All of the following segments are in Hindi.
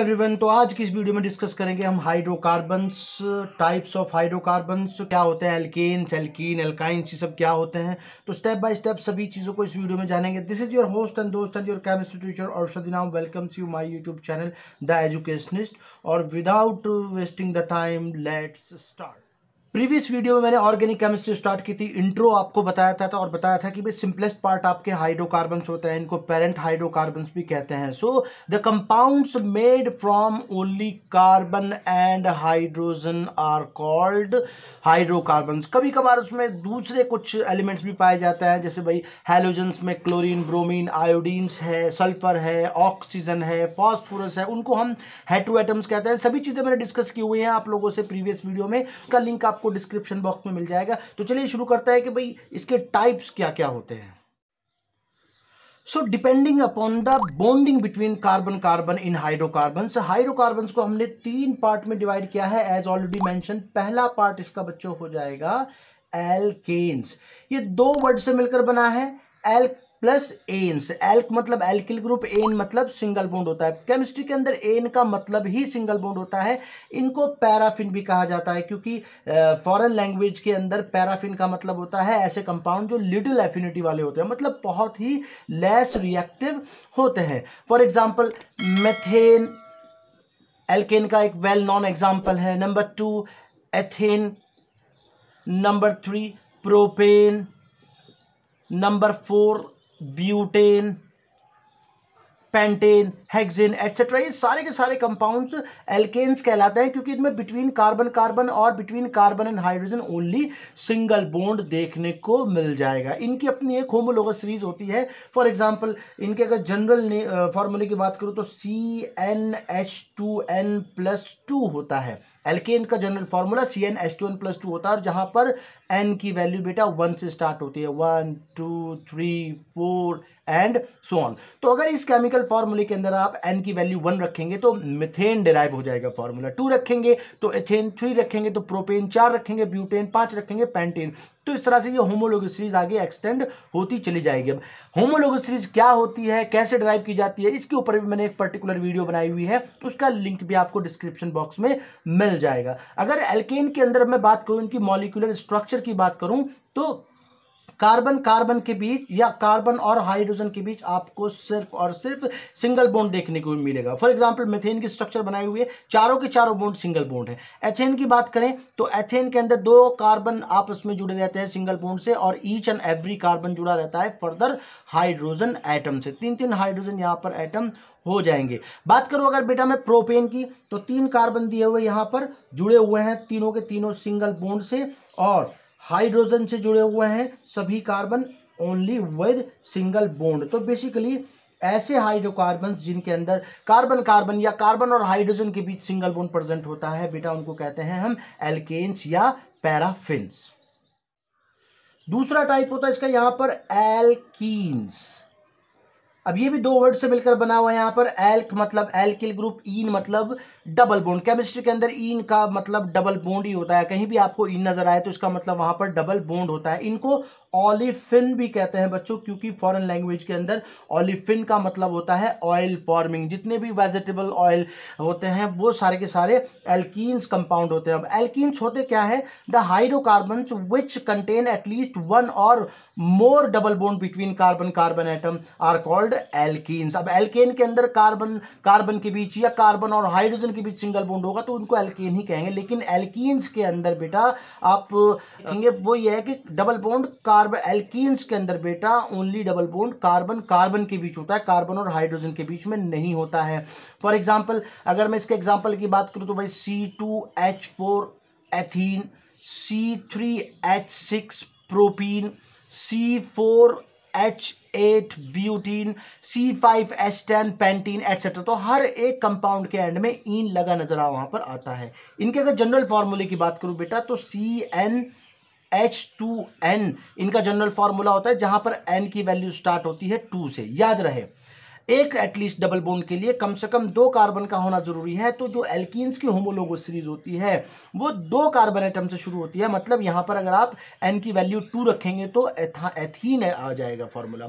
एवरीवन तो आज की इस वीडियो में डिस्कस करेंगे हम हाइड्रोकार्बन्स टाइप्स ऑफ हाइड्रोकार्बन्स क्या होते हैं एल्केन एल्कीन एल्काइन ये सब क्या होते हैं तो स्टेप बाय स्टेप सभी चीज़ों को इस वीडियो में जानेंगे this is your host and दोस्त एंड योर केमिस्ट्री टीचर और सदीनाम welcomes you my YouTube channel the educationist और without wasting the time let's start previous video में मैंने ऑर्गेनिक केमिस्ट्री स्टार्ट की थी इंट्रो आपको बताया था, था और बताया था कि भाई सिंपलेस्ट पार्ट आपके हाइड्रोकार्बन्स होते हैं इनको पेरेंट हाइड्रोकार्बन्स भी कहते हैं so the compounds made from only carbon and hydrogen are called hydrocarbons कभी कभार उसमें दूसरे कुछ एलिमेंट्स भी पाए जाते हैं जैसे भाई हेलोजन्स में क्लोरिन ब्रोमिन आयोडीन्स है सल्फर है ऑक्सीजन है फॉस्फोरस है उनको हम हेट्रो एटम्स कहते हैं सभी चीज़ें मैंने डिस्कस की हुई हैं आप लोगों से प्रीवियस वीडियो में उसका लिंक आप आपको डिस्क्रिप्शन बॉक्स में मिल जाएगा तो चलिए शुरू करता है कि भाई इसके टाइप्स क्या क्या होते हैं so depending upon the bonding between carbon carbon in hydrocarbon hydrocarbon को हमने तीन पार्ट में डिवाइड किया है एज ऑलरेडी मैंशन पहला पार्ट इसका बच्चों हो जाएगा एल ये दो वर्ड से मिलकर बना है एल प्लस एन्स एल्क मतलब एल्किल ग्रुप एन मतलब सिंगल बोंड होता है केमिस्ट्री के अंदर एन का मतलब ही सिंगल बोंड होता है इनको पैराफिन भी कहा जाता है क्योंकि फॉरेन लैंग्वेज के अंदर पैराफिन का मतलब होता है ऐसे कंपाउंड जो लिटिल एफिनिटी वाले होते हैं मतलब बहुत ही लेस रिएक्टिव होते हैं फॉर एग्जाम्पल मेथेन एल्केन का एक वेल नॉन एग्जाम्पल है number two ethane number three propane number four butane pentane hexane etcetera ये सारे के सारे कंपाउंड्स एल्केन्स कहलाते हैं क्योंकि इनमें बिटवीन कार्बन कार्बन और between carbon and hydrogen only single bond देखने को मिल जाएगा इनकी अपनी एक होमोलोग सीरीज होती है फॉर एग्जांपल इनके अगर जनरल फॉर्मूले की बात करूँ तो C N H two N plus two होता है एल्केन का general formula C N S two N plus two होता है और जहाँ पर एन की वैल्यू बेटा वन से स्टार्ट होती है one two three four and so on तो अगर इस केमिकल फार्मूले के अंदर आप एन की वैल्यू वन रखेंगे तो मिथेन डिराइव हो जाएगा फार्मूला टू रखेंगे तो एथेन थ्री रखेंगे तो प्रोपेन चार रखेंगे ब्यूटेन पाँच रखेंगे पेंटेन तो इस तरह से ये होमोलोग सीरीज आगे एक्सटेंड होती चली जाएगी अब होमोलोग सीरीज क्या होती है कैसे ड्राइव की जाती है इसके ऊपर भी मैंने एक पर्टिकुलर वीडियो बनाई हुई है उसका लिंक भी आपको डिस्क्रिप्शन बॉक्स में मिल जाएगा अगर एल्केन के अंदर मैं बात करूँ इनकी मॉलिकुलर स्ट्रक्चर की बात करूँ तो कार्बन कार्बन के बीच या कार्बन और हाइड्रोजन के बीच आपको सिर्फ और सिर्फ सिंगल बोन्ड देखने को मिलेगा फॉर एग्जाम्पल मिथेन की स्ट्रक्चर बनाए हुए चारों के चारों बोन्ड सिंगल बोन्ड है एथेन की बात करें तो एथेन के अंदर दो कार्बन आपस में जुड़े रहते हैं सिंगल बोन्ड से और ईच एंड एवरी कार्बन जुड़ा रहता है फर्दर हाइड्रोजन एटम से तीन तीन हाइड्रोजन यहाँ पर एटम हो जाएंगे बात करूं अगर बेटा मैं प्रोपेन की तो तीन कार्बन दिए हुए यहाँ पर जुड़े हुए हैं तीनों के तीनों सिंगल बोन्ड से और हाइड्रोजन से जुड़े हुए हैं सभी carbon only with single bond तो बेसिकली ऐसे हाइड्रोकार्बन जिनके अंदर कार्बन कार्बन या कार्बन और हाइड्रोजन के बीच सिंगल बोन प्रेजेंट होता है बेटा उनको कहते हैं हम एल्केन्स या पैराफिन्स दूसरा टाइप होता है इसका यहां पर एल्कीन्स अब ये भी दो वर्ड से मिलकर बना हुआ है यहाँ पर एल्क मतलब एल्किल ग्रुप इन मतलब डबल बोन्ड केमिस्ट्री के अंदर इन का मतलब डबल बोन्ड ही होता है कहीं भी आपको इन नजर आए तो इसका मतलब वहां पर डबल बोन्ड होता है इनको ऑलिफिन भी कहते हैं बच्चों क्योंकि फॉरेन लैंग्वेज के अंदर ऑलिफिन का मतलब होता है ऑयल फॉर्मिंग जितने भी वेजिटेबल ऑयल होते हैं वो सारे के सारे एल्कीन्स कंपाउंड होते हैं अब एल्कीन्स होते क्या है the hydrocarbon which contain at least one or more double bond between carbon carbon atom are called एल्किस अब एल्केन के अंदर कार्बन कार्बन के बीच या कार्बन और हाइड्रोजन के बीच सिंगल बोन्ड होगा तो उनको एल्केन ही कहेंगे लेकिन एल्किस के अंदर बेटा आप वो ये है कि डबल बोन्ड कार्बन कार्बन एल्किस के अंदर बेटा only double bond carbon carbon के बीच होता है कार्बन और हाइड्रोजन के बीच में नहीं होता है फॉर एग्जाम्पल अगर मैं इसके एग्जाम्पल की बात करूँ तो भाई C two H four ethene C three H six propene C four H eight butene C five H ten pentene etcetera तो हर एक कंपाउंड के एंड में इन लगा नजर आ वहाँ पर आता है इनके अगर जनरल फॉर्मूले की बात करूँ बेटा तो C N H two N इनका जनरल फार्मूला होता है जहां पर एन की वैल्यू स्टार्ट होती है टू से याद रहे एक एटलीस्ट डबल बोन्ड के लिए कम से कम दो कार्बन का होना जरूरी है तो जो एल्किस की होमोलोगो सीरीज होती है वो दो कार्बन आइटम से शुरू होती है मतलब यहाँ पर अगर आप एन की वैल्यू टू रखेंगे तो एथीन आ जाएगा फॉर्मूला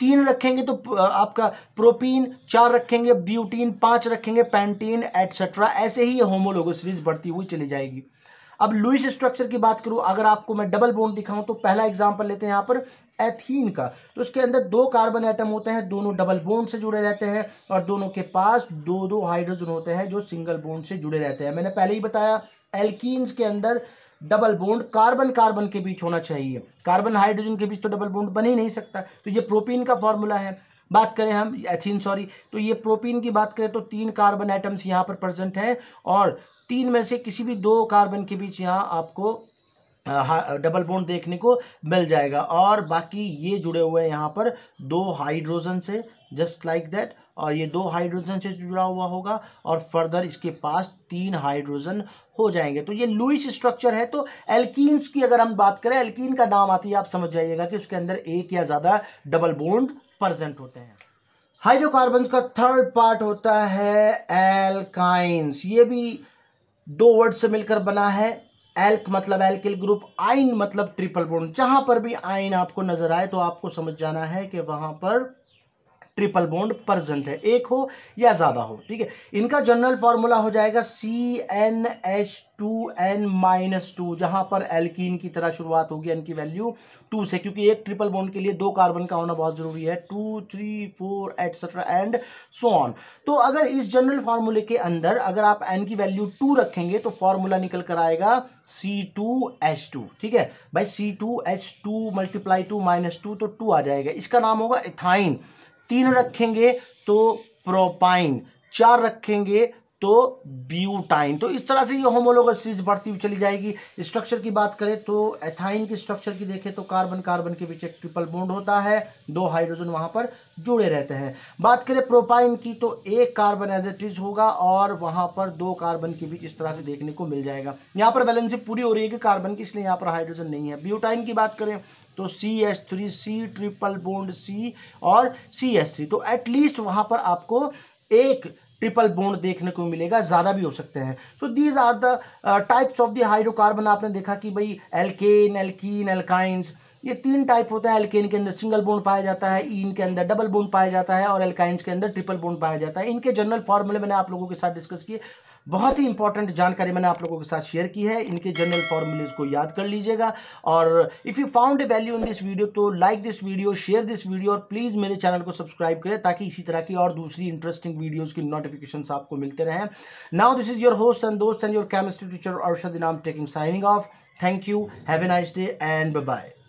तीन रखेंगे तो आपका प्रोपीन चार रखेंगे ब्यूटीन पाँच रखेंगे पैंटीन एटसेट्रा ऐसे ही ये होमोलोगो सीरीज बढ़ती हुई चली जाएगी अब लुइस स्ट्रक्चर की बात करूँ अगर आपको मैं डबल बोन दिखाऊं तो पहला एग्जाम्पल लेते हैं यहाँ पर एथीन का तो उसके अंदर दो कार्बन एटम होते हैं दोनों डबल बोन से जुड़े रहते हैं और दोनों के पास दो दो हाइड्रोजन होते हैं जो सिंगल बोन से जुड़े रहते हैं मैंने पहले ही बताया एल्कीन्स के अंदर डबल बोन्ड कार्बन कार्बन के बीच होना चाहिए कार्बन हाइड्रोजन के बीच तो डबल बोन्ड बन ही नहीं सकता तो ये प्रोटीन का फॉर्मूला है बात करें हम एथीन सॉरी तो ये प्रोटीन की बात करें तो तीन कार्बन एटम्स यहाँ पर प्रेजेंट हैं और तीन में से किसी भी दो कार्बन के बीच यहाँ आपको डबल बोन्ड देखने को मिल जाएगा और बाकी ये जुड़े हुए हैं यहाँ पर दो हाइड्रोजन से जस्ट लाइक दैट और ये दो हाइड्रोजन से जुड़ा हुआ होगा और फर्दर इसके पास तीन हाइड्रोजन हो जाएंगे तो ये लुइस स्ट्रक्चर है तो एल्कीन्स की अगर हम बात करें एल्कीन का नाम आती है आप समझ जाइएगा कि उसके अंदर एक या ज़्यादा डबल बोन्ड प्रजेंट होते हैं हाइड्रोकार्बन का थर्ड पार्ट होता है एलकाइंस ये भी दो वर्ड से मिलकर बना है एल्क मतलब एल्किल ग्रुप आइन मतलब ट्रिपल बोन जहां पर भी आइन आपको नजर आए तो आपको समझ जाना है कि वहां पर ट्रिपल बॉन्ड प्रजेंट है एक हो या ज़्यादा हो ठीक है इनका जनरल फॉर्मूला हो जाएगा C N H two N minus two जहां पर एल्किन की तरह शुरुआत होगी एन की वैल्यू टू से क्योंकि एक ट्रिपल बॉन्ड के लिए दो कार्बन का होना बहुत ज़रूरी है two three four etcetera and so on तो अगर इस जनरल फार्मूले के अंदर अगर आप एन की वैल्यू टू रखेंगे तो फॉर्मूला निकल कर आएगा सी टू एच टू ठीक है भाई C two H two multiply two minus two तो टू आ जाएगा इसका नाम होगा इथाइन तीन रखेंगे तो प्रोपाइन चार रखेंगे तो ब्यूटाइन तो इस तरह से ये होमोलोग सीरीज बढ़ती हुई चली जाएगी स्ट्रक्चर की बात करें तो एथाइन की स्ट्रक्चर की देखें तो कार्बन कार्बन के बीच एक ट्रिपल बॉन्ड होता है दो हाइड्रोजन वहां पर जुड़े रहते हैं बात करें प्रोपाइन की तो एक कार्बन एज एट होगा और वहां पर दो कार्बन के बीच इस तरह से देखने को मिल जाएगा यहाँ पर बैलेंसिंग पूरी हो रही है कि कार्बन की इसलिए यहाँ पर हाइड्रोजन नहीं है ब्यूटाइन की बात करें तो C S three C triple bond C और सी एस थ्री तो एटलीस्ट वहां पर आपको एक ट्रिपल बोन्ड देखने को मिलेगा ज़्यादा भी हो सकते हैं so these are the types of the hydrocarbon आपने देखा कि भाई एल्केन एल्कीन एल्काइंस ये तीन टाइप होते हैं एल्केन के अंदर सिंगल बोन्ड पाया जाता है ईन के अंदर डबल बोन्ड पाया जाता है और एल्काइंस के अंदर ट्रिपल बोन्ड पाया जाता है इनके जनरल फॉर्मूले मैंने आप लोगों के साथ डिस्कस किए बहुत ही इंपॉर्टेंट जानकारी मैंने आप लोगों के साथ शेयर की है इनके जनरल फॉर्मूलेज को याद कर लीजिएगा और if you found a value in this video तो like this video share this video और प्लीज़ मेरे चैनल को सब्सक्राइब करें ताकि इसी तरह की और दूसरी इंटरेस्टिंग वीडियोज़ की नोटिफिकेशन आपको मिलते रहें now this is your host and दोस्त and your chemistry teacher Arshad Inam taking signing off thank you have a nice day and bye